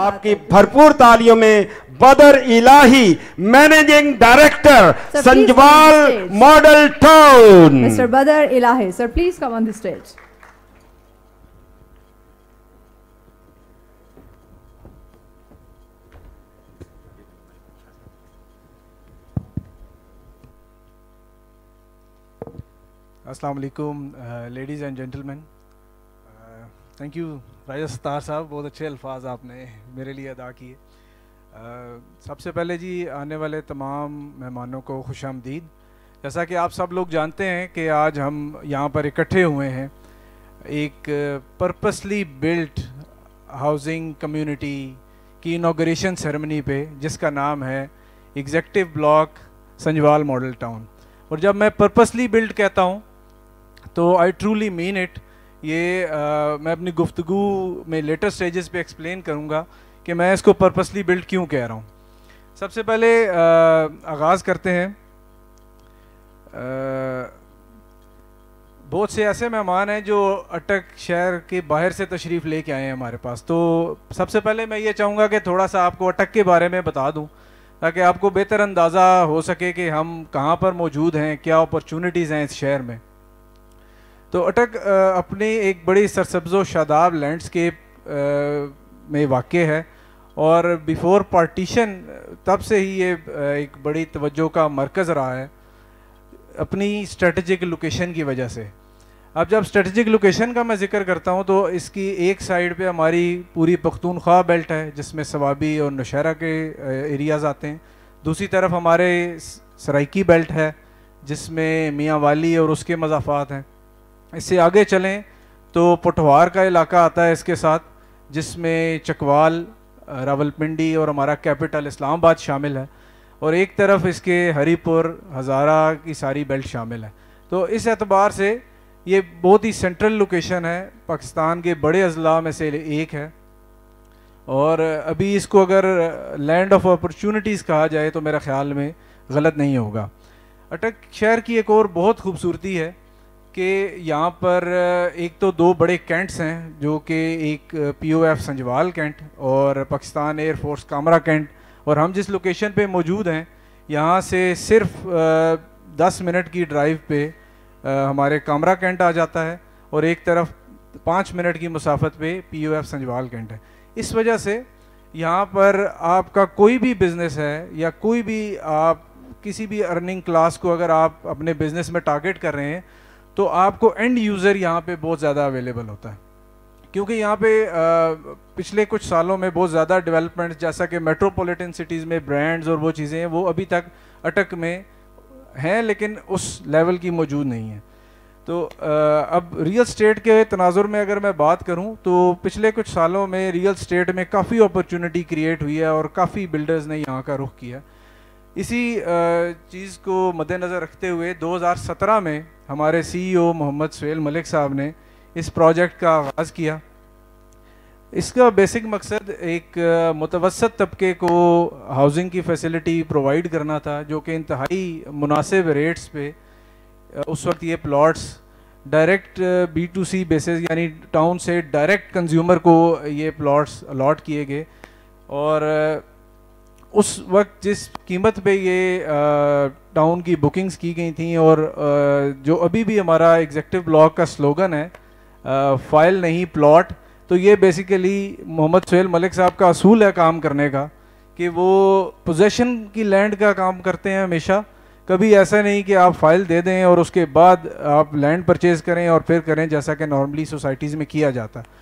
आपकी भरपूर तालियों में Badar Ilahi managing director Sanjwal model town mister Badar Ilahi sir please come on the stage असलकुम ladies and gentleman thank you राजा साहब बहुत अच्छे अल्फाज आपने मेरे लिए अदा किए सबसे पहले जी आने वाले तमाम मेहमानों को खुश आमदीद जैसा कि आप सब लोग जानते हैं कि आज हम यहाँ पर इकट्ठे हुए हैं एक पर्पसली बिल्ट हाउसिंग कम्युनिटी की इनाग्रेशन सेरेमनी पे जिसका नाम है executive block Sanjwal model town और जब मैं पर्पसली बिल्ड कहता हूँ तो आई ट्रूली मीन इट ये आ, मैं अपनी गुफ्तु में लेटर स्टेजेस पे एक्सप्लेन करूँगा कि मैं इसको पर्पसली बिल्ड क्यों कह रहा हूँ सबसे पहले आगाज़ करते हैं बहुत से ऐसे मेहमान हैं जो अटक शहर के बाहर से तशरीफ़ लेके आए हैं हमारे पास तो सबसे पहले मैं ये चाहूँगा कि थोड़ा सा आपको अटक के बारे में बता दूँ ताकि आपको बेहतर अंदाज़ा हो सके कि हम कहाँ पर मौजूद हैं क्या अपॉर्चुनिटीज़ हैं इस शहर में तो अटक अपने एक बड़ी सरसब्जो शादाब लैंडस्केप में वाक़ है और बिफोर पार्टीशन तब से ही ये एक बड़ी तवज्जो का मरकज़ रहा है अपनी स्ट्रेटजिक लोकेशन की वजह से अब जब स्ट्रेटजिक लोकेशन का मैं जिक्र करता हूँ तो इसकी एक साइड पे हमारी पूरी पख्तूनख्वा बेल्ट है जिसमें सवाबी और नौशहरा के एरियाज़ आते हैं दूसरी तरफ हमारे सराइकी बेल्ट है जिसमें मियाँ वाली और उसके मजाफात हैं इससे आगे चलें तो पुठवार का इलाका आता है इसके साथ जिसमें चकवाल रावलपिंडी और हमारा कैपिटल इस्लामाबाद शामिल है और एक तरफ इसके हरीपुर हज़ारा की सारी बेल्ट शामिल है तो इस एतबार से ये बहुत ही सेंट्रल लोकेशन है पाकिस्तान के बड़े अजला में से एक है और अभी इसको अगर लैंड ऑफ अपॉर्चुनिटीज़ कहा जाए तो मेरा ख्याल में गलत नहीं होगा अटक शहर की एक और बहुत खूबसूरती है कि यहाँ पर एक तो दो बड़े कैंट्स हैं जो कि एक पीओएफ संजवाल कैंट और पाकिस्तान एयरफोर्स कामरा कैंट और हम जिस लोकेशन पे मौजूद हैं यहाँ से सिर्फ दस मिनट की ड्राइव पे हमारे कामरा कैंट आ जाता है और एक तरफ पाँच मिनट की मुसाफत पे पीओएफ संजवाल कैंट है इस वजह से यहाँ पर आपका कोई भी बिज़नेस है या कोई भी आप किसी भी अर्निंग क्लास को अगर आप अपने बिज़नेस में टारगेट कर रहे हैं तो आपको एंड यूज़र यहाँ पे बहुत ज़्यादा अवेलेबल होता है क्योंकि यहाँ पे आ, पिछले कुछ सालों में बहुत ज़्यादा डेवलपमेंट जैसा कि मेट्रोपॉलिटन सिटीज़ में ब्रांड्स और वो चीज़ें हैं वो अभी तक अटक में हैं लेकिन उस लेवल की मौजूद नहीं है तो आ, अब रियल स्टेट के तनाजुर में अगर मैं बात करूं तो पिछले कुछ सालों में रियल स्टेट में काफ़ी अपॉर्चुनिटी क्रिएट हुई है और काफ़ी बिल्डर्स ने यहाँ का रुख किया है इसी चीज़ को मद्देनज़र रखते हुए 2017 में हमारे सीईओ e मोहम्मद सुहेल मलिक साहब ने इस प्रोजेक्ट का आगाज़ किया इसका बेसिक मकसद एक मुतवसत तबके को हाउसिंग की फैसिलिटी प्रोवाइड करना था जो कि इंतहाई मुनासिब रेट्स पे उस वक्त ये plots direct B to C basis यानी टाउन से डायरेक्ट कंज्यूमर को ये प्लॉट्स अलाट किए गए और उस वक्त जिस कीमत पे ये टाउन की बुकिंग्स की गई थी और आ, जो अभी भी हमारा एग्जेक्टिव ब्लॉक का स्लोगन है आ, फाइल नहीं प्लॉट तो ये बेसिकली मोहम्मद सुहेल मलिक साहब का असूल है काम करने का कि वो पोजेशन की लैंड का काम करते हैं हमेशा कभी ऐसा नहीं कि आप फाइल दे दें और उसके बाद आप लैंड परचेज़ करें और फिर करें जैसा कि नॉर्मली सोसाइटीज़ में किया जाता है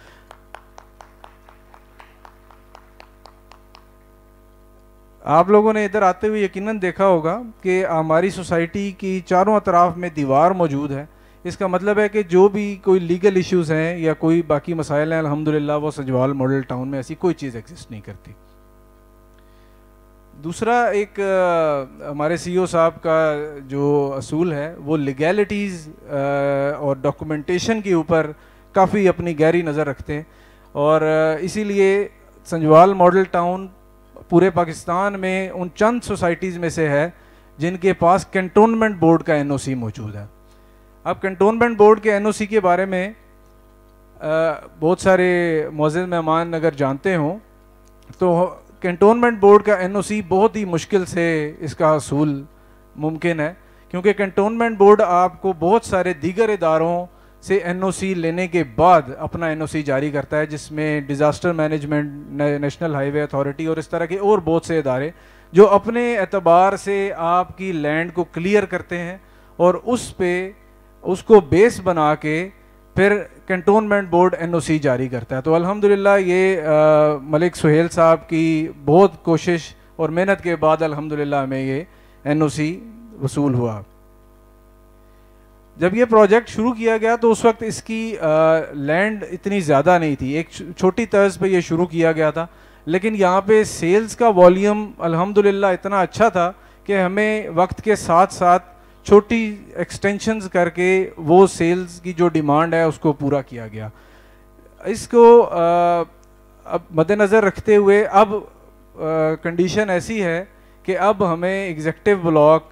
आप लोगों ने इधर आते हुए यकीनन देखा होगा कि हमारी सोसाइटी की चारों अतराफ में दीवार मौजूद है इसका मतलब है कि जो भी कोई लीगल इश्यूज़ हैं या कोई बाकी मसाइल हैं अलहमदिल्ला वो सजवाल मॉडल टाउन में ऐसी कोई चीज़ एग्जिस्ट नहीं करती दूसरा एक हमारे हमारे सीईओ e साहब का जो असूल है वो लीगैलिटीज़ और डॉक्यूमेंटेशन के ऊपर काफ़ी अपनी गहरी नज़र रखते हैं और इसीलिए संजवाल मॉडल टाउन पूरे पाकिस्तान में उन चंद सोसाइटीज़ में से है जिनके पास कंटोनमेंट बोर्ड का एनओसी मौजूद है अब कंटोनमेंट बोर्ड के एनओसी के बारे में आ, बहुत सारे मोजिन मेहमान अगर जानते हों तो कंटोनमेंट बोर्ड का एनओसी बहुत ही मुश्किल से इसका असूल मुमकिन है क्योंकि कंटोनमेंट बोर्ड आपको बहुत सारे दीगर इदारों से एनओसी लेने के बाद अपना एनओसी जारी करता है जिसमें disaster management national highway authority और इस तरह के और बहुत से इदारे जो अपने एतबार से आपकी लैंड को क्लियर करते हैं और उस पे उसको बेस बना के फिर कंटोनमेंट बोर्ड एनओसी जारी करता है तो अल्हम्दुलिल्लाह ये आ, मलिक सुहेल साहब की बहुत कोशिश और मेहनत के बाद अल्हम्दुलिल्लाह में ये एनओसी वसूल हुआ जब ये प्रोजेक्ट शुरू किया गया तो उस वक्त इसकी लैंड इतनी ज़्यादा नहीं थी एक छोटी तर्ज पे ये शुरू किया गया था लेकिन यहाँ पे सेल्स का वॉल्यूम अल्हम्दुलिल्लाह इतना अच्छा था कि हमें वक्त के साथ साथ छोटी एक्सटेंशंस करके वो सेल्स की जो डिमांड है उसको पूरा किया गया इसको आ, अब मद्देनज़र रखते हुए अब कंडीशन ऐसी है कि अब हमें एग्जेक्टिव ब्लॉक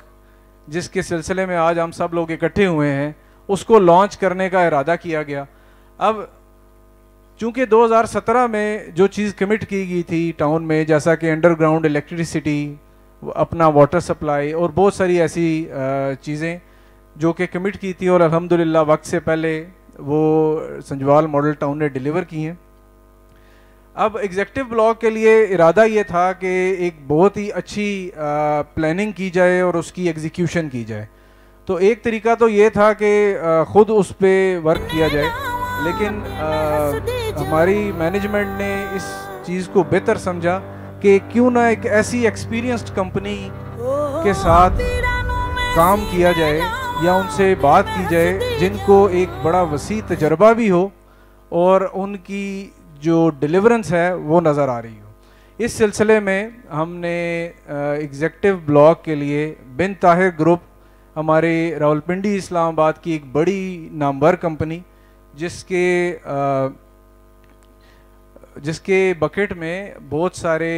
जिसके सिलसिले में आज हम सब लोग इकट्ठे हुए हैं उसको लॉन्च करने का इरादा किया गया अब चूंकि 2017 में जो चीज़ कमिट की गई थी टाउन में जैसा कि अंडरग्राउंड इलेक्ट्रिसिटी अपना वाटर सप्लाई और बहुत सारी ऐसी चीज़ें जो कि कमिट की थी और अलहमदिल्ला वक्त से पहले वो संजवाल मॉडल टाउन ने डिलीवर की हैं अब एग्जेक्टिव ब्लॉक के लिए इरादा ये था कि एक बहुत ही अच्छी प्लानिंग की जाए और उसकी एग्जीक्यूशन की जाए तो एक तरीका तो ये था कि ख़ुद उस पर वर्क किया जाए लेकिन आ, हमारी मैनेजमेंट ने इस चीज़ को बेहतर समझा कि क्यों ना एक ऐसी एक्सपीरियंस्ड कंपनी के साथ काम किया जाए या उनसे बात की जाए जिनको एक बड़ा वसी तजर्बा भी हो और उनकी जो डिलीवरेंस है वो नज़र आ रही हो इस सिलसिले में हमने एग्जेक्टिव ब्लॉक के लिए बिन ताहिर ग्रुप हमारे रावलपिंडी इस्लामाबाद की एक बड़ी नामवर कंपनी जिसके आ, जिसके बकेट में बहुत सारे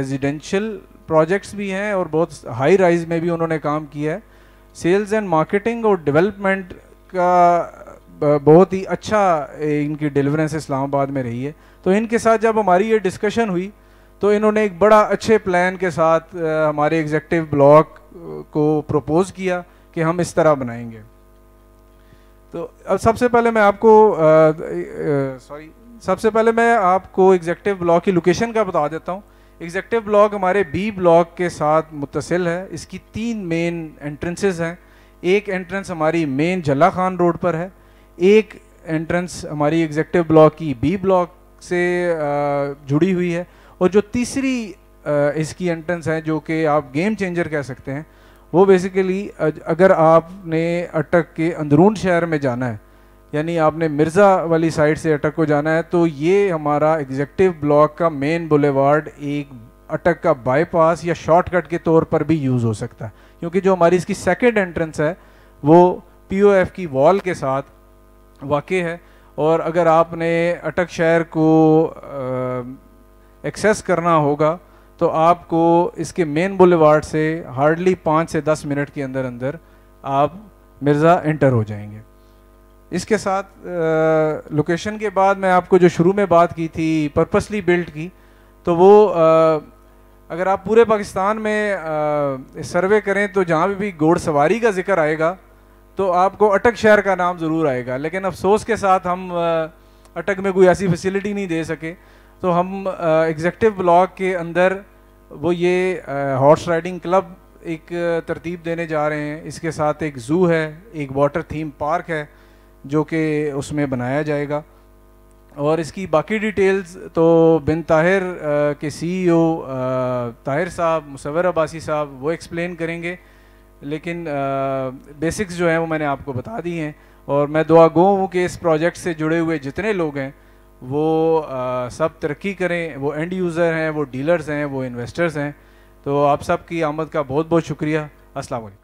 रेजिडेंशियल प्रोजेक्ट्स भी हैं और बहुत हाई राइज में भी उन्होंने काम किया है सेल्स एंड मार्केटिंग और डेवलपमेंट का बहुत ही अच्छा इनकी डिलीवरेंस इस्लामाबाद में रही है तो इनके साथ जब हमारी ये डिस्कशन हुई तो इन्होंने एक बड़ा अच्छे प्लान के साथ हमारे एग्जेक्टिव ब्लॉक को प्रपोज किया कि हम इस तरह बनाएंगे तो अब सबसे पहले मैं आपको सॉरी सबसे पहले मैं आपको एग्जेक्टिव ब्लॉक की लोकेशन का बता देता हूँ एग्जेक्टिव ब्लॉक हमारे बी ब्लॉक के साथ मुतसिल है इसकी तीन मेन एंट्रेंसेज हैं एक एंट्रेंस हमारी मेन जला खान रोड पर है एक एंट्रेंस हमारी एग्जेक्टिव ब्लॉक की बी ब्लॉक से जुड़ी हुई है और जो तीसरी इसकी एंट्रेंस है जो कि आप गेम चेंजर कह सकते हैं वो बेसिकली अगर आपने अटक के अंदरून शहर में जाना है यानी आपने मिर्ज़ा वाली साइड से अटक को जाना है तो ये हमारा एग्जेक्टिव ब्लॉक का मेन बुलेवार्ड एक अटक का बाईपास या शॉर्टकट के तौर पर भी यूज़ हो सकता है क्योंकि जो हमारी इसकी सेकेंड एंट्रेंस है वो पी की वॉल के साथ वाक़ है और अगर आपने अटक शहर को एक्सेस करना होगा तो आपको इसके मेन बुलेवार्ड से हार्डली पाँच से दस मिनट के अंदर अंदर आप मिर्ज़ा इंटर हो जाएंगे इसके साथ आ, लोकेशन के बाद मैं आपको जो शुरू में बात की थी पर्पसली बिल्ड की तो वो आ, अगर आप पूरे पाकिस्तान में आ, सर्वे करें तो जहाँ भी घोड़ सवारी का जिक्र आएगा तो आपको अटक शहर का नाम ज़रूर आएगा लेकिन अफसोस के साथ हम अटक में कोई ऐसी फैसिलिटी नहीं दे सके तो हम एग्जेक्टिव ब्लॉक के अंदर वो ये हॉर्स राइडिंग क्लब एक तरतीब देने जा रहे हैं इसके साथ एक ज़ू है एक वाटर थीम पार्क है जो कि उसमें बनाया जाएगा और इसकी बाकी डिटेल्स तो बिन ताहिर के सीईओ e ताहिर साहब मुसवर अब्बासी साहब वो एक्सप्लेन करेंगे लेकिन बेसिक्स जो हैं वो मैंने आपको बता दी हैं और मैं दुआ गो हूँ कि इस प्रोजेक्ट से जुड़े हुए जितने लोग हैं वो आ, सब तरक्की करें वो एंड यूज़र हैं वो डीलर्स हैं वो इन्वेस्टर्स हैं तो आप सब की आमद का बहुत बहुत शुक्रिया अस्सलाम